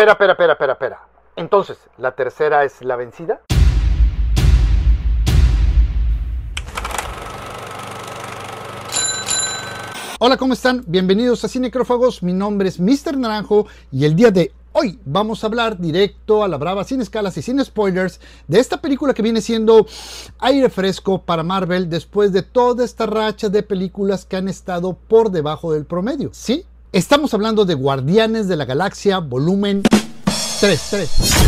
Espera, espera, espera, espera, espera. Entonces, ¿la tercera es la vencida? Hola, ¿cómo están? Bienvenidos a Cinecrófagos. Mi nombre es Mr. Naranjo y el día de hoy vamos a hablar directo a la brava, sin escalas y sin spoilers, de esta película que viene siendo aire fresco para Marvel después de toda esta racha de películas que han estado por debajo del promedio. Sí, Estamos hablando de Guardianes de la Galaxia volumen 3.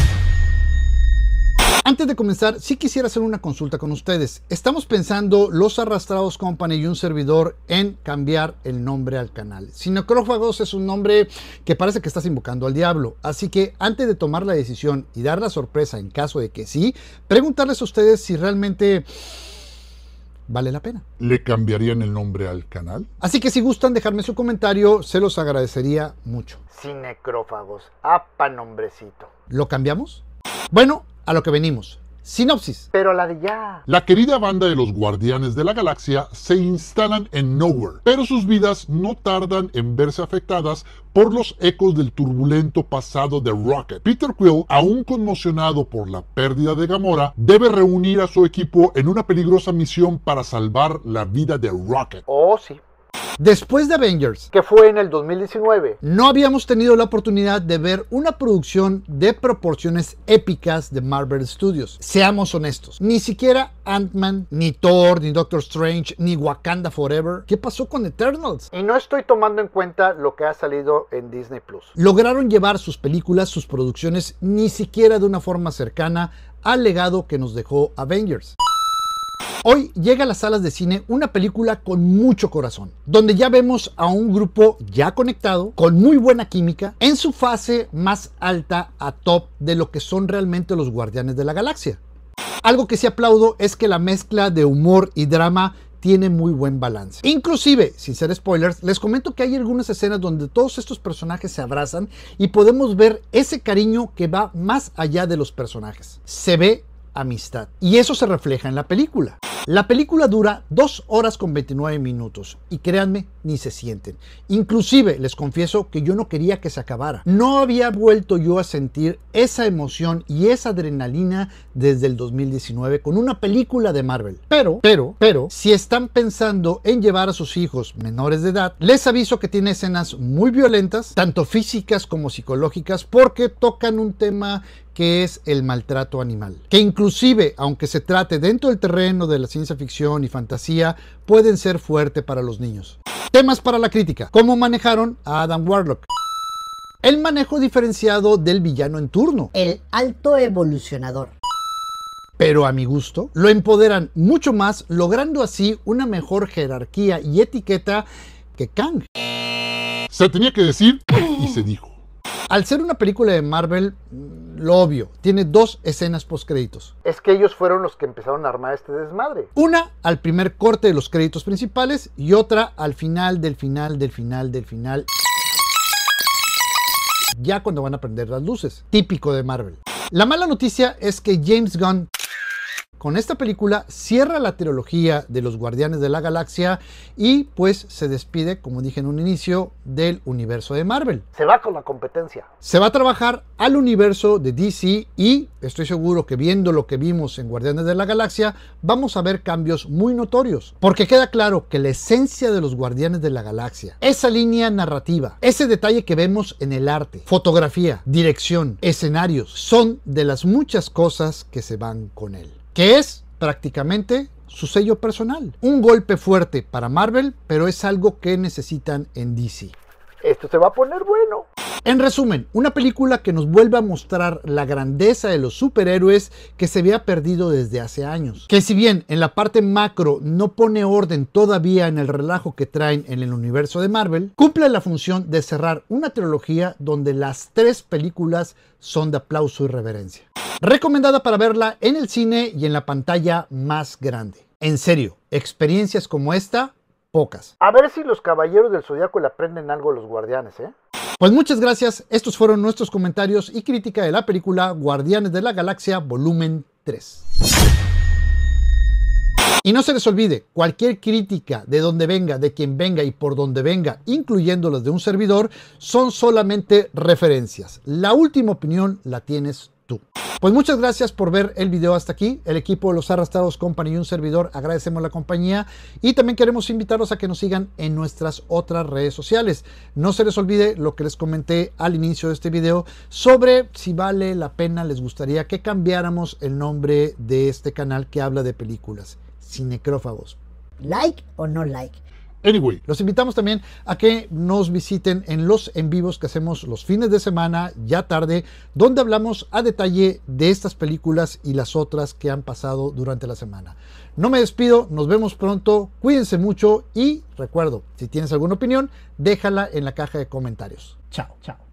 Antes de comenzar, sí quisiera hacer una consulta con ustedes. Estamos pensando los Arrastrados Company y un servidor en cambiar el nombre al canal. Sinocrófagos es un nombre que parece que estás invocando al diablo. Así que antes de tomar la decisión y dar la sorpresa en caso de que sí, preguntarles a ustedes si realmente vale la pena. ¿Le cambiarían el nombre al canal? Así que si gustan dejarme su comentario, se los agradecería mucho. Cinecrófagos, apa nombrecito. ¿Lo cambiamos? Bueno, a lo que venimos. Sinopsis. Pero la de ya. La querida banda de los Guardianes de la Galaxia se instalan en Nowhere, pero sus vidas no tardan en verse afectadas por los ecos del turbulento pasado de Rocket. Peter Quill, aún conmocionado por la pérdida de Gamora, debe reunir a su equipo en una peligrosa misión para salvar la vida de Rocket. Oh, sí. Después de Avengers, que fue en el 2019, no habíamos tenido la oportunidad de ver una producción de proporciones épicas de Marvel Studios. Seamos honestos, ni siquiera Ant-Man, ni Thor, ni Doctor Strange, ni Wakanda Forever. ¿Qué pasó con Eternals? Y no estoy tomando en cuenta lo que ha salido en Disney Plus. Lograron llevar sus películas, sus producciones, ni siquiera de una forma cercana al legado que nos dejó Avengers. Hoy llega a las salas de cine una película con mucho corazón, donde ya vemos a un grupo ya conectado, con muy buena química, en su fase más alta a top de lo que son realmente los guardianes de la galaxia. Algo que sí aplaudo es que la mezcla de humor y drama tiene muy buen balance. Inclusive, sin ser spoilers, les comento que hay algunas escenas donde todos estos personajes se abrazan y podemos ver ese cariño que va más allá de los personajes. Se ve amistad. Y eso se refleja en la película. La película dura 2 horas con 29 minutos y créanme, ni se sienten. Inclusive les confieso que yo no quería que se acabara. No había vuelto yo a sentir esa emoción y esa adrenalina desde el 2019 con una película de Marvel. Pero, pero, pero, si están pensando en llevar a sus hijos menores de edad, les aviso que tiene escenas muy violentas, tanto físicas como psicológicas, porque tocan un tema que es el maltrato animal, que inclusive, aunque se trate dentro del terreno de la ciencia ficción y fantasía, pueden ser fuerte para los niños. Temas para la crítica. ¿Cómo manejaron a Adam Warlock? El manejo diferenciado del villano en turno. El alto evolucionador. Pero a mi gusto, lo empoderan mucho más, logrando así una mejor jerarquía y etiqueta que Kang. Se tenía que decir y se dijo. Al ser una película de Marvel, lo obvio. Tiene dos escenas postcréditos. Es que ellos fueron los que empezaron a armar este desmadre. Una al primer corte de los créditos principales y otra al final del final del final del final. Ya cuando van a prender las luces. Típico de Marvel. La mala noticia es que James Gunn con esta película cierra la trilogía de los Guardianes de la Galaxia y pues se despide, como dije en un inicio, del universo de Marvel. Se va con la competencia. Se va a trabajar al universo de DC y estoy seguro que viendo lo que vimos en Guardianes de la Galaxia, vamos a ver cambios muy notorios. Porque queda claro que la esencia de los Guardianes de la Galaxia, esa línea narrativa, ese detalle que vemos en el arte, fotografía, dirección, escenarios, son de las muchas cosas que se van con él que es prácticamente su sello personal. Un golpe fuerte para Marvel, pero es algo que necesitan en DC esto se va a poner bueno. En resumen, una película que nos vuelve a mostrar la grandeza de los superhéroes que se había perdido desde hace años. Que si bien en la parte macro no pone orden todavía en el relajo que traen en el universo de Marvel, cumple la función de cerrar una trilogía donde las tres películas son de aplauso y reverencia. Recomendada para verla en el cine y en la pantalla más grande. En serio, experiencias como esta pocas. A ver si los caballeros del zodiaco le aprenden algo a los guardianes, ¿eh? Pues muchas gracias, estos fueron nuestros comentarios y crítica de la película Guardianes de la Galaxia Volumen 3. Y no se les olvide, cualquier crítica de donde venga, de quien venga y por donde venga, incluyendo las de un servidor, son solamente referencias. La última opinión la tienes pues muchas gracias por ver el video hasta aquí. El equipo de los Arrastrados Company y un servidor agradecemos la compañía y también queremos invitarlos a que nos sigan en nuestras otras redes sociales. No se les olvide lo que les comenté al inicio de este video sobre si vale la pena, les gustaría que cambiáramos el nombre de este canal que habla de películas, Cinecrófagos. ¿Like o no like? Anyway, los invitamos también a que nos visiten en los en vivos que hacemos los fines de semana, ya tarde, donde hablamos a detalle de estas películas y las otras que han pasado durante la semana. No me despido, nos vemos pronto, cuídense mucho y recuerdo, si tienes alguna opinión, déjala en la caja de comentarios. Chao, chao.